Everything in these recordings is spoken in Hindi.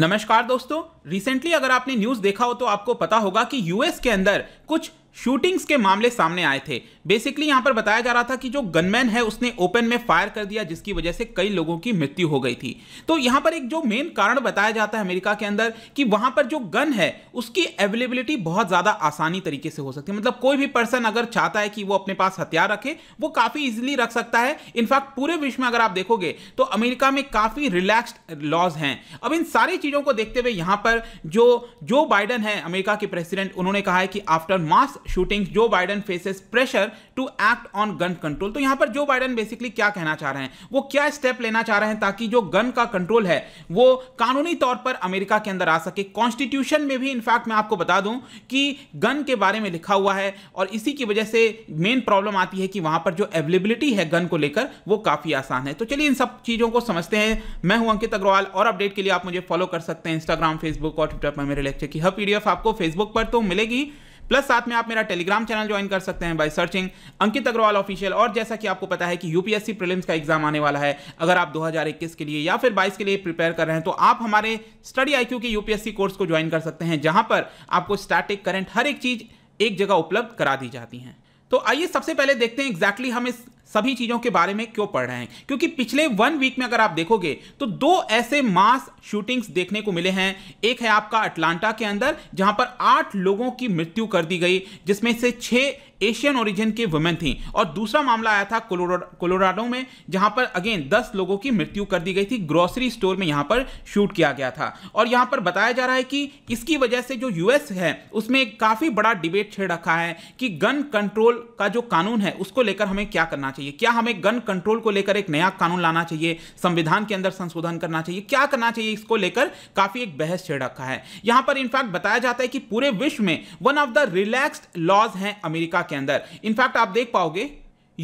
नमस्कार दोस्तों रिसेंटली अगर आपने न्यूज़ देखा हो तो आपको पता होगा कि यूएस के अंदर कुछ शूटिंग्स के मामले सामने आए थे बेसिकली यहां पर बताया जा रहा था कि जो गनमैन है उसने ओपन में फायर कर दिया जिसकी वजह से कई लोगों की मृत्यु हो गई थी तो यहां पर एक जो मेन कारण बताया जाता है अमेरिका के अंदर कि वहां पर जो गन है उसकी अवेलेबिलिटी बहुत ज़्यादा आसानी तरीके से हो सकती है मतलब कोई भी पर्सन अगर चाहता है कि वो अपने पास हथियार रखे वो काफ़ी ईजिली रख सकता है इनफैक्ट पूरे विश्व में अगर आप देखोगे तो अमेरिका में काफ़ी रिलैक्स्ड लॉज हैं अब इन सारी चीज़ों को देखते हुए यहां पर जो जो बाइडन है अमेरिका के प्रेसिडेंट उन्होंने कहा है कि आफ्टर मास शूटिंग जो Biden faces pressure to act on gun control तो यहां पर जो बाइडन बेसिकली क्या कहना चाह रहे हैं वो क्या स्टेप लेना चाह रहे हैं ताकि जो गन का कंट्रोल है वो कानूनी तौर पर अमेरिका के अंदर आ सके कॉन्स्टिट्यूशन में भी इनफैक्ट मैं आपको बता दूं कि गन के बारे में लिखा हुआ है और इसी की वजह से मेन प्रॉब्लम आती है कि वहां पर जो अवेलेबिलिटी है गन को लेकर वो काफी आसान है तो चलिए इन सब चीजों को समझते हैं मैं हूं अंकित अग्रवाल और अपडेट के लिए आप मुझे फॉलो कर सकते हैं इंस्टाग्राम फेसबुक और ट्विटर पर मेरे लेक्चर की हर पीडीएफ आपको फेसबुक पर तो मिलेगी प्लस साथ में आप मेरा टेलीग्राम चैनल ज्वाइन कर सकते हैं by searching Ankit Agarwal official और जैसा कि आपको पता है कि यूपीएससी प्रीलिम्स का एग्जाम आने वाला है अगर आप 2021 के लिए या फिर 22 के लिए प्रिपेयर कर रहे हैं तो आप हमारे स्टडी आईक्यू के यूपीएससी कोर्स को ज्वाइन कर सकते हैं जहां पर आपको स्टैटिक करंट हर एक चीज एक जगह उपलब्ध करा दी जाती है तो आइए सबसे पहले देखते हैं एग्जैक्टली exactly हम इस सभी चीजों के बारे में क्यों पढ़ रहे हैं क्योंकि पिछले वन वीक में अगर आप देखोगे तो दो ऐसे मास शूटिंग्स देखने को मिले हैं एक है आपका अटलांटा के अंदर जहां पर आठ लोगों की मृत्यु कर दी गई जिसमें से छह एशियन ओरिजिन के वुमेन थी और दूसरा मामला आया था कोलोराडो में जहां पर अगेन दस लोगों की मृत्यु कर दी गई थी ग्रोसरी स्टोर में यहां पर शूट किया गया था और यहां पर बताया जा रहा है कि इसकी वजह से जो यूएस है उसमें काफी बड़ा डिबेट छेड़ रखा है कि गन कंट्रोल कंट्रोल का जो कानून है उसको लेकर हमें क्या करना चाहिए क्या हमें गन कंट्रोल को लेकर एक नया कानून लाना चाहिए संविधान के अंदर संशोधन करना चाहिए क्या करना चाहिए इसको लेकर काफी एक बहस छेड़ रखा है यहां पर इनफैक्ट बताया जाता है कि पूरे विश्व में one of the relaxed laws हैं अमेरिका के अंदर इनफैक्ट आप देख पाओगे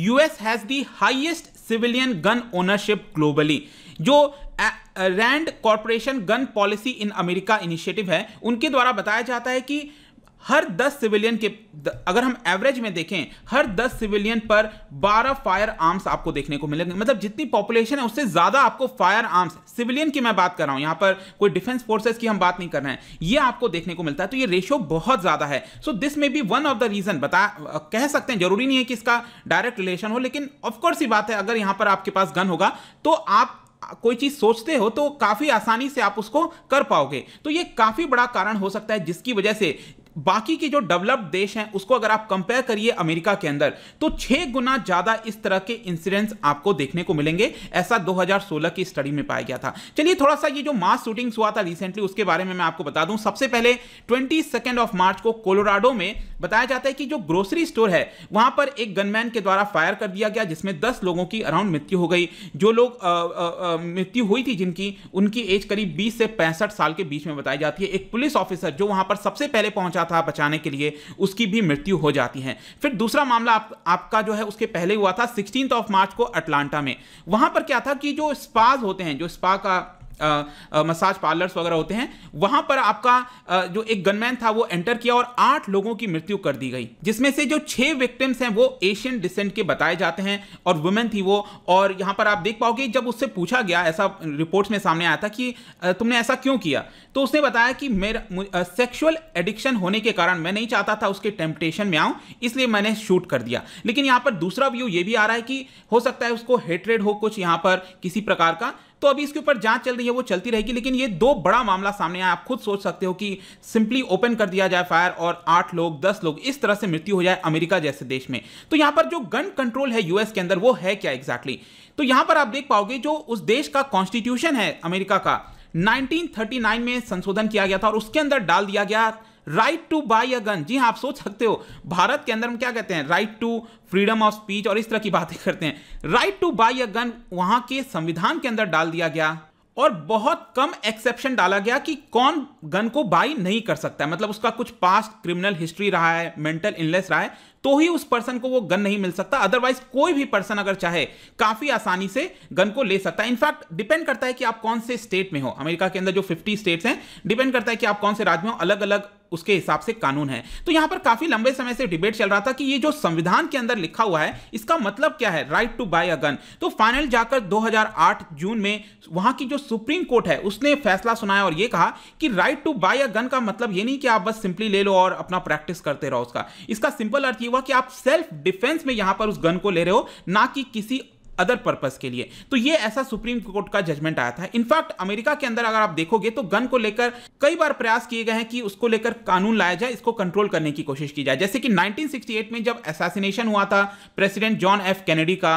US has the highest civilian gun ownership globally जो Rand Corporation gun policy in America initiative है उनके द्वारा बताया जाता है कि हर 10 सिविलियन के अगर हम एवरेज में देखें हर 10 सिविलियन पर 12 फायर आर्म्स आपको देखने को मिलेंगे मतलब जितनी पॉपुलेशन है उससे ज़्यादा आपको फायर आर्म्स सिविलियन की मैं बात कर रहा हूं यहाँ पर कोई डिफेंस फोर्सेस की हम बात नहीं कर रहे हैं ये आपको देखने को मिलता है तो ये रेशियो बहुत ज़्यादा है so this may be one of the reason बता कह सकते हैं जरूरी नहीं है कि इसका डायरेक्ट रिलेशन हो लेकिन ऑफकोर्स ही बात है अगर यहाँ पर आपके पास गन होगा तो आप कोई चीज सोचते हो तो काफी आसानी से आप उसको कर पाओगे तो ये काफी बड़ा कारण हो सकता है जिसकी वजह से बाकी के जो डेवलप्ड देश हैं उसको अगर आप कंपेयर करिए अमेरिका के अंदर तो छह गुना ज्यादा इस तरह के इंसिडेंट्स आपको देखने को मिलेंगे ऐसा 2016 की स्टडी में पाया गया था चलिए थोड़ा सा ये जो मास शूटिंग्स हुआ था रिसेंटली उसके बारे में मैं आपको बता दूं सबसे पहले ट्वेंटी ऑफ मार्च को कोलोराडो में बताया जाता है कि जो ग्रोसरी स्टोर है वहां पर एक गनमैन के द्वारा फायर कर दिया गया जिसमें दस लोगों की अराउंड मृत्यु हो गई जो लोग मृत्यु हुई थी जिनकी उनकी एज करीब बीस से पैंसठ साल के बीच में बताई जाती है एक पुलिस ऑफिसर जो वहां पर सबसे पहले पहुंचा बच्चा था बचाने के लिए उसकी भी मृत्यु हो जाती है फिर दूसरा मामला आप, आपका जो है उसके पहले हुआ था सिक्सटीन ऑफ मार्च को अटलांटा में वहां पर क्या था कि जो स्पाज होते हैं जो स्पा का मसाज पार्लर्स वगैरह होते हैं वहां पर आपका आ, जो एक गनमैन था वो एंटर किया और आठ लोगों की मृत्यु कर दी गई जिसमें से जो छह विक्टिम्स हैं वो एशियन डिसेंट के बताए जाते हैं और वुमेन थी वो और यहां पर आप देख पाओगे जब उससे पूछा गया ऐसा रिपोर्ट्स में सामने आया था कि तुमने ऐसा क्यों किया तो उसने बताया कि मेरा सेक्सुअल एडिक्शन होने के कारण मैं नहीं चाहता था उसके टेम्पटेशन में आऊं इसलिए मैंने शूट कर दिया लेकिन यहां पर दूसरा व्यू ये भी आ रहा है कि हो सकता है उसको हेटरेड हो कुछ यहां पर किसी प्रकार का तो अभी इसके ऊपर जांच चल रही है वो चलती रहेगी लेकिन ये दो बड़ा मामला सामने आया आप खुद सोच सकते हो कि सिंपली ओपन कर दिया जाए फायर और आठ लोग दस लोग इस तरह से मृत्यु हो जाए अमेरिका जैसे देश में तो यहां पर जो गन कंट्रोल है यूएस के अंदर वो है क्या एग्जैक्टली exactly? तो यहां पर आप देख पाओगे जो उस देश का कॉन्स्टिट्यूशन है अमेरिका का 1939 में संशोधन किया गया था और उसके अंदर डाल दिया गया right to buy a gun जी हाँ आप सोच सकते हो भारत के अंदर हम क्या कहते हैं right to freedom of speech और इस तरह की बातें करते हैं right to buy a gun वहां के संविधान के अंदर डाल दिया गया और बहुत कम एक्सेप्शन डाला गया कि कौन गन को बाई नहीं कर सकता है मतलब उसका कुछ पास्ट क्रिमिनल हिस्ट्री रहा है मेंटल इलनेस रहा है तो ही उस पर्सन को वो गन नहीं मिल सकता अदरवाइज कोई भी पर्सन अगर चाहे काफी आसानी से गन को ले सकता है इनफैक्ट डिपेंड करता है कि आप कौन से स्टेट में हो अमेरिका के अंदर जो 50 स्टेट्स हैं डिपेंड करता है कि आप कौन से राज्य में हो अलग अलग उसके हिसाब से कानून है तो यहां पर काफी लंबे समय से डिबेट चल रहा था कि ये जो संविधान के अंदर लिखा हुआ है इसका मतलब क्या है right to buy a gun तो फाइनल जाकर 2008 जून में वहां की जो सुप्रीम कोर्ट है उसने फैसला सुनाया और ये कहा कि right to buy a gun का मतलब ये नहीं कि आप बस सिंपली ले लो और अपना प्रैक्टिस करते रहो उसका इसका सिंपल अर्थ ये हुआ कि आप सेल्फ डिफेंस में यहां पर उस गन को ले रहे हो ना कि किसी अदर पर्पज के लिए तो ये ऐसा सुप्रीम कोर्ट का जजमेंट आया था इनफैक्ट अमेरिका के अंदर अगर आप देखोगे तो गन को लेकर कई बार प्रयास किए गए हैं कि उसको लेकर कानून लाया जाए इसको कंट्रोल करने की कोशिश की जाए जैसे कि 1968 में जब एसासिनेशन हुआ था प्रेसिडेंट जॉन एफ कैनेडी का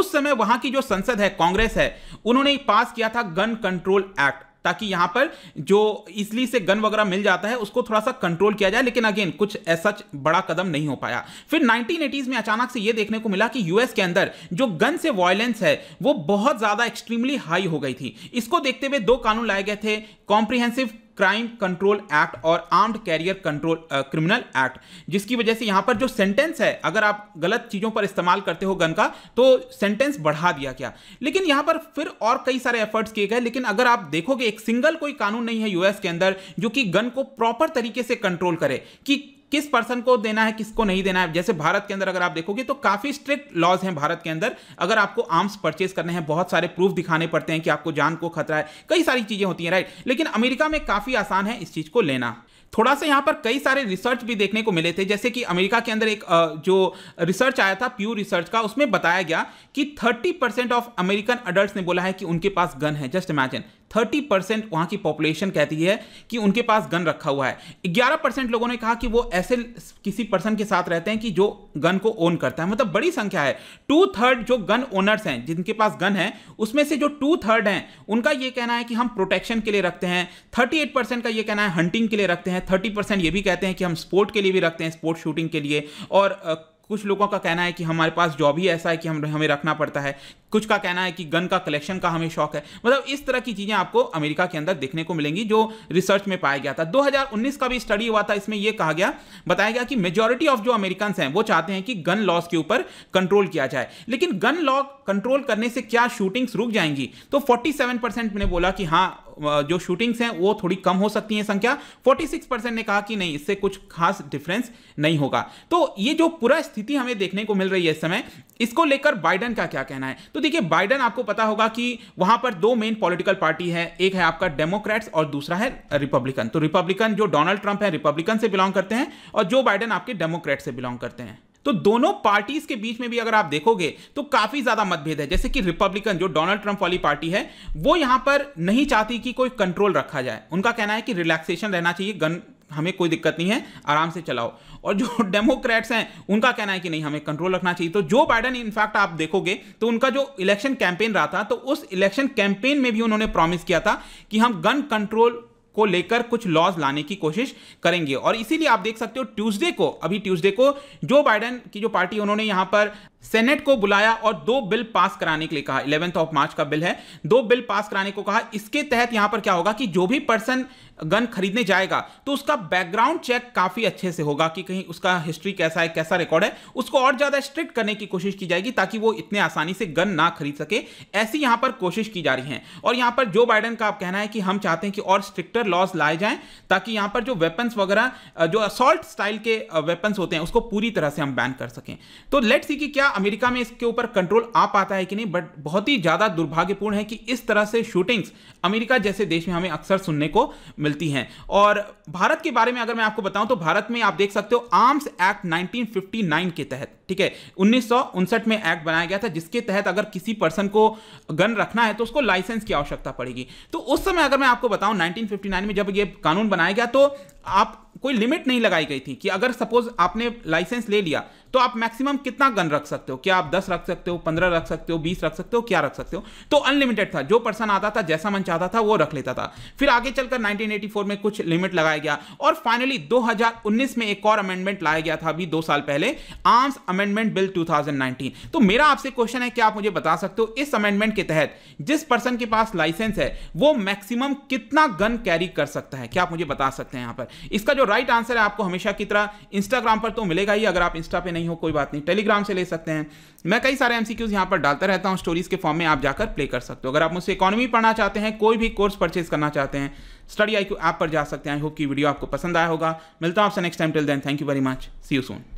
उस समय वहां की जो संसद है कांग्रेस है उन्होंने पास किया था गन कंट्रोल एक्ट ताकि यहां पर जो इसलिए से गन वगैरह मिल जाता है उसको थोड़ा सा कंट्रोल किया जाए लेकिन अगेन कुछ ऐसा बड़ा कदम नहीं हो पाया फिर नाइनटीन में अचानक से यह देखने को मिला कि यूएस के अंदर जो गन से वॉयलेंस है वो बहुत ज़्यादा एक्सट्रीमली हाई हो गई थी इसको देखते हुए दो कानून लाए गए थे कॉम्प्रिहेंसिव क्राइम कंट्रोल एक्ट और armed carrier control criminal act जिसकी वजह से यहां पर जो सेंटेंस है अगर आप गलत चीज़ों पर इस्तेमाल करते हो गन का तो सेंटेंस बढ़ा दिया गया लेकिन यहां पर फिर और कई सारे एफर्ट्स किए गए लेकिन अगर आप देखोगे एक सिंगल कोई कानून नहीं है यूएस के अंदर जो कि गन को प्रॉपर तरीके से कंट्रोल करे कि किस पर्सन को देना है किसको नहीं देना है जैसे भारत के अंदर अगर आप देखोगे तो काफ़ी स्ट्रिक्ट लॉज हैं भारत के अंदर अगर आपको आर्म्स परचेज करने हैं बहुत सारे प्रूफ दिखाने पड़ते हैं कि आपको जान को खतरा है कई सारी चीज़ें होती हैं राइट लेकिन अमेरिका में काफ़ी आसान है इस चीज़ को लेना थोड़ा सा यहाँ पर कई सारे रिसर्च भी देखने को मिले थे जैसे कि अमेरिका के अंदर एक जो रिसर्च आया था प्यू रिसर्च का उसमें बताया गया कि 30 परसेंट ऑफ अमेरिकन अडल्ट ने बोला है कि उनके पास गन है जस्ट इमेजिन थर्टी परसेंट वहाँ की पॉपुलेशन कहती है कि उनके पास गन रखा हुआ है ग्यारह परसेंट लोगों ने कहा कि वो ऐसे किसी पर्सन के साथ रहते हैं कि जो गन को ओन करता है मतलब बड़ी संख्या है टू थर्ड जो गन ओनर्स हैं जिनके पास गन है उसमें से जो टू थर्ड हैं उनका ये कहना है कि हम प्रोटेक्शन के लिए रखते हैं थर्टी एट परसेंट का ये कहना है हंटिंग के लिए रखते हैं थर्टी परसेंट ये भी कहते हैं कि हम स्पोर्ट के लिए भी रखते हैं स्पोर्ट शूटिंग के लिए और कुछ लोगों का कहना है कि हमारे पास जॉब ही ऐसा है कि हम हमें रखना पड़ता है कुछ का कहना है कि गन का कलेक्शन का हमें शौक है मतलब इस तरह की चीज़ें आपको अमेरिका के अंदर देखने को मिलेंगी जो रिसर्च में पाया गया था 2019 का भी स्टडी हुआ था इसमें यह कहा गया बताया गया कि मेजोरिटी ऑफ जो अमेरिकन हैं वो चाहते हैं कि गन लॉस के ऊपर कंट्रोल किया जाए लेकिन गन लॉ कंट्रोल करने से क्या शूटिंग्स रुक जाएंगी तो फोर्टी परसेंट ने बोला कि हाँ जो शूटिंग्स हैं वो थोड़ी कम हो सकती है संख्या 46 परसेंट ने कहा कि नहीं इससे कुछ खास डिफरेंस नहीं होगा तो ये जो पूरा स्थिति हमें देखने को मिल रही है इस समय इसको लेकर बाइडन का क्या कहना है तो देखिए बाइडन आपको पता होगा कि वहां पर दो मेन पॉलिटिकल पार्टी है एक है आपका डेमोक्रेट्स और दूसरा है रिपब्लिकन तो रिपब्लिकन जो डोनाल्ड ट्रंप है रिपब्लिकन से बिलोंग करते हैं और जो बाइडन आपके डेमोक्रेट से बिलोंग करते हैं तो दोनों पार्टीज के बीच में भी अगर आप देखोगे तो काफी ज्यादा मतभेद है जैसे कि रिपब्लिकन जो डोनाल्ड ट्रंप वाली पार्टी है वो यहां पर नहीं चाहती कि कोई कंट्रोल रखा जाए उनका कहना है कि रिलैक्सेशन रहना चाहिए गन हमें कोई दिक्कत नहीं है आराम से चलाओ और जो डेमोक्रेट्स हैं उनका कहना है कि नहीं हमें कंट्रोल रखना चाहिए तो जो बाइडन इनफैक्ट आप देखोगे तो उनका जो इलेक्शन कैंपेन रहा था तो उस इलेक्शन कैंपेन में भी उन्होंने प्रॉमिस किया था कि हम गन कंट्रोल को लेकर कुछ लॉज लाने की कोशिश करेंगे और इसीलिए आप देख सकते हो ट्यूसडे को अभी ट्यूसडे को जो बाइडन की जो पार्टी उन्होंने यहां पर सेनेट को बुलाया और दो बिल पास कराने के लिए कहा इलेवेंथ ऑफ मार्च का बिल है दो बिल पास कराने को कहा इसके तहत यहां पर क्या होगा कि जो भी पर्सन गन खरीदने जाएगा तो उसका बैकग्राउंड चेक काफ़ी अच्छे से होगा कि कहीं उसका हिस्ट्री कैसा है कैसा रिकॉर्ड है उसको और ज़्यादा स्ट्रिक्ट करने की कोशिश की जाएगी ताकि वो इतने आसानी से गन ना खरीद सके ऐसी यहां पर कोशिश की जा रही है और यहां पर जो बाइडन का आप कहना है कि हम चाहते हैं कि और स्ट्रिक्टर लॉज लाए जाए ताकि यहां पर जो वेपन्स वगैरह जो असॉल्ट स्टाइल के वेपन्स होते हैं उसको पूरी तरह से हम बैन कर सकें तो लेट सी कि क्या अमेरिका में इसके ऊपर कंट्रोल आ पाता है कि नहीं बट बहुत ही ज़्यादा दुर्भाग्यपूर्ण है कि इस तरह से शूटिंग्स अमेरिका जैसे देश में हमें अक्सर सुनने को मिलती हैं और भारत के बारे में अगर मैं आपको बताऊं तो भारत में आप देख सकते हो आर्म्स एक्ट 1959 के तहत ठीक है उन्नीस में एक्ट बनाया गया था जिसके तहत अगर किसी पर्सन को गन रखना है तो उसको लाइसेंस की आवश्यकता पड़ेगी तो उस समय अगर मैं आपको बताऊं 1959 में जब ये कानून बनाया गया तो आप कोई लिमिट नहीं लगाई गई थी कि अगर सपोज आपने लाइसेंस ले लिया तो आप मैक्सिमम कितना गन रख सकते हो क्या आप 10 रख सकते हो 15 रख सकते हो 20 रख सकते हो क्या रख सकते हो तो अनलिमिटेड था जो पर्सन आता था जैसा मन चाहता था वो रख लेता था फिर आगे चलकर 1984 में कुछ लिमिट लगाया गया और फाइनली 2019 में एक और अमेंडमेंट लाया गया था अभी दो साल पहले आर्म्स अमेंडमेंट बिल 2019 तो मेरा आपसे क्वेश्चन है कि आप मुझे बता सकते हो इस अमेंडमेंट के तहत जिस पर्सन के पास लाइसेंस है वो मैक्सिमम कितना गन कैरी कर सकता है क्या आप मुझे बता सकते हैं यहां पर इसका जो राइट right आंसर है आपको हमेशा की तरह इंस्टाग्राम पर तो मिलेगा ही अगर आप इंस्टा पे नहीं हो कोई बात नहीं टेलीग्राम से ले सकते हैं मैं कई सारे एमसीक्यूज यहां पर डालता रहता हूं स्टोरीज के फॉर्म में आप जाकर प्ले कर सकते हो अगर आप मुझसे इकोनॉमी पढ़ना चाहते हैं कोई भी कोर्स परचेज करना चाहते हैं स्टडी आई क्यू ऐप पर जा सकते हैं आई होप कि वीडियो आपको पसंद आया होगा मिलता हूं आपसे next time till then thank you very much see you soon